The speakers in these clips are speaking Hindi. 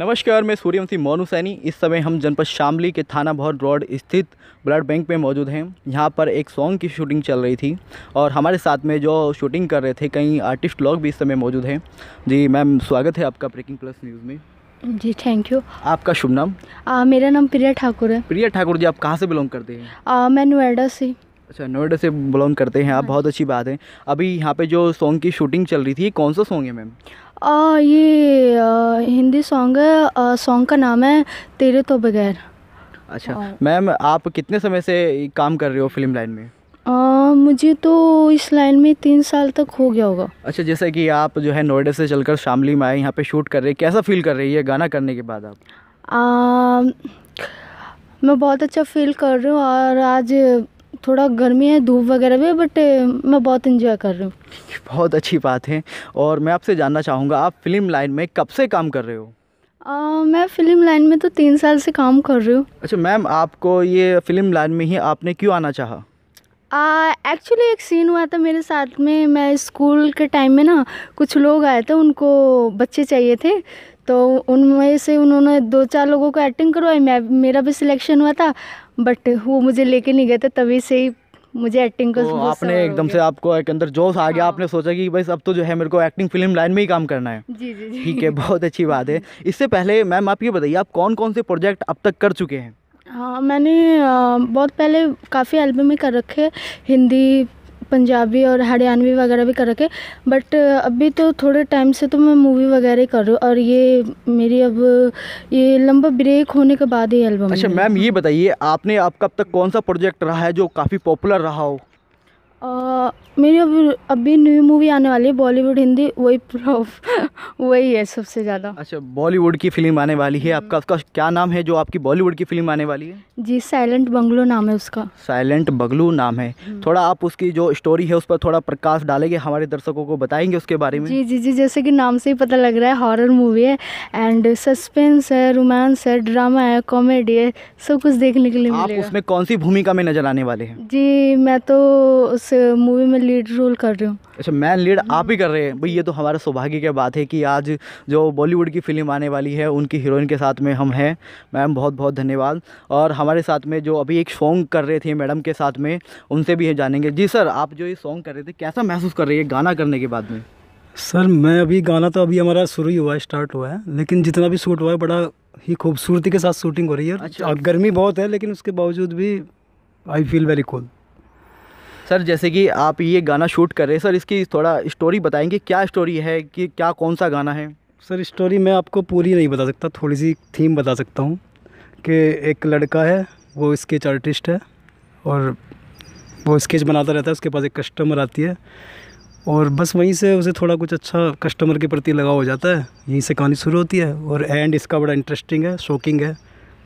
नमस्कार मैं सूर्यवंशी मोनू सैनी इस समय हम जनपद शामली के थाना भौर रोड स्थित ब्लड बैंक में मौजूद हैं यहाँ पर एक सॉन्ग की शूटिंग चल रही थी और हमारे साथ में जो शूटिंग कर रहे थे कई आर्टिस्ट लोग भी इस समय मौजूद हैं जी मैम स्वागत है आपका ब्रेकिंग प्लस न्यूज़ में जी थैंक यू आपका शुभ नाम मेरा नाम प्रिया ठाकुर है प्रिया ठाकुर जी आप कहाँ से बिलोंग करते हैं आ, मैं नोएडा से अच्छा नोएडा से बिलोंग करते हैं आप हाँ। बहुत अच्छी बात है अभी यहाँ पे जो सॉन्ग की शूटिंग चल रही थी कौन सा सॉन्ग है मैम आ, ये आ, हिंदी सॉन्ग है सॉन्ग का नाम है तेरे तो बगैर अच्छा मैम आप कितने समय से काम कर रहे हो फिल्म लाइन में आ, मुझे तो इस लाइन में तीन साल तक हो गया होगा अच्छा जैसे कि आप जो है नोएडा से चलकर शामली में आए यहाँ पे शूट कर रहे हैं कैसा फील कर रही है गाना करने के बाद आप आ, मैं बहुत अच्छा फील कर रही हूँ और आज थोड़ा गर्मी है धूप वगैरह भी बट मैं बहुत इन्जॉय कर रही हूँ बहुत अच्छी बात है और मैं आपसे जानना चाहूँगा आप फिल्म लाइन में कब से काम कर रहे हो आ, मैं फिल्म लाइन में तो तीन साल से काम कर रही हूँ अच्छा मैम आपको ये फिल्म लाइन में ही आपने क्यों आना चाहा एक्चुअली एक सीन हुआ था मेरे साथ में मैं स्कूल के टाइम में ना कुछ लोग आए थे उनको बच्चे चाहिए थे तो उनमें से उन्होंने दो चार लोगों को एक्टिंग करवाई मैं मेरा भी सिलेक्शन हुआ था बट वो मुझे लेके नहीं गए थे तभी से ही मुझे एक्टिंग का तो आपने एकदम से आपको एक अंदर जोश आ गया हाँ। आपने सोचा कि बस अब तो जो है मेरे को एक्टिंग फिल्म लाइन में ही काम करना है जी जी जी ठीक है बहुत अच्छी बात है इससे पहले मैम आप ये बताइए आप कौन कौन से प्रोजेक्ट अब तक कर चुके हैं हाँ मैंने बहुत पहले काफ़ी एल्बम में कर रखे हिंदी पंजाबी और हरियाणवी वगैरह भी कर रखे बट अभी तो थोड़े टाइम से तो मैं मूवी वगैरह ही कर रही हूँ और ये मेरी अब ये लंबा ब्रेक होने के बाद ही एल्बम अच्छा मैम ये बताइए आपने आप कब तक कौन सा प्रोजेक्ट रहा है जो काफ़ी पॉपुलर रहा हो मेरी अभी अभी न्यू मूवी आने वाली है बॉलीवुड हिंदी वही वही है सबसे ज़्यादा अच्छा बॉलीवुड की फिल्म आने वाली है आपका उसका क्या नाम है जो आपकी बॉलीवुड की फिल्म आने वाली है जी साइलेंट बंगलो नाम है उसका साइलेंट बंगलू नाम है हम्म। थोड़ा आप उसकी जो स्टोरी है उस पर थोड़ा प्रकाश डालेंगे हमारे दर्शकों को बताएंगे उसके बारे में जी जी जी जैसे कि नाम से ही पता लग रहा है हॉरर मूवी है एंड सस्पेंस है रोमांस है ड्रामा है कॉमेडी है सब कुछ देखने के लिए उसमें कौन सी भूमिका में नजर आने वाले हैं जी मैं तो उस मूवी में लीड रोल कर रही हूँ अच्छा मैन लीड आप ही कर रहे हैं भाई ये तो हमारे सौभाग्य की बात है कि आज जो बॉलीवुड की फिल्म आने वाली है उनकी हीरोइन के साथ में हम हैं मैम बहुत बहुत धन्यवाद और हमारे साथ में जो अभी एक सॉन्ग कर रहे थे मैडम के साथ में उनसे भी ये जानेंगे जी सर आप जो ये सॉन्ग कर रहे थे कैसा महसूस कर रही है गाना करने के बाद में सर मैं अभी गाना तो अभी हमारा शुरू ही हुआ है स्टार्ट हुआ है लेकिन जितना भी शूट हुआ है बड़ा ही खूबसूरती के साथ शूटिंग हो रही है अच्छा। गर्मी बहुत है लेकिन उसके बावजूद भी I feel very cool sir जैसे कि आप ये गाना शूट कर रहे हैं सर इसकी थोड़ा स्टोरी बताएंगे क्या स्टोरी है कि क्या कौन सा गाना है सर स्टोरी मैं आपको पूरी नहीं बता सकता थोड़ी सी थीम बता सकता हूँ कि एक लड़का है वो स्केच आर्टिस्ट है और वो स्केच बनाता रहता है उसके पास एक कस्टमर आती है और बस वहीं से उसे थोड़ा कुछ अच्छा कस्टमर के प्रति लगाव हो जाता है यहीं से कहानी शुरू होती है और एंड इसका बड़ा इंटरेस्टिंग है शॉकिंग है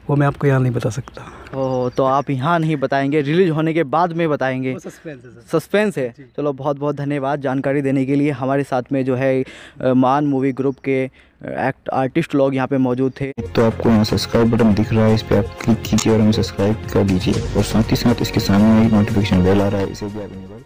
वो मैं आपको यहाँ नहीं बता सकता ओह तो आप यहाँ नहीं बताएंगे रिलीज होने के बाद में बताएंगे सस्पेंस है सस्पेंस है चलो बहुत बहुत धन्यवाद जानकारी देने के लिए हमारे साथ में जो है मान मूवी ग्रुप के एक्ट आर्टिस्ट लोग यहाँ पे मौजूद थे तो आपको यहाँ सब्सक्राइब बटन दिख रहा है इस पर आप क्लिक कीजिए और हमें सब्सक्राइब कर दीजिए और साथ ही साथ इसके सामने नोटिफिकेशन बेल आ रहा है इसे भी आप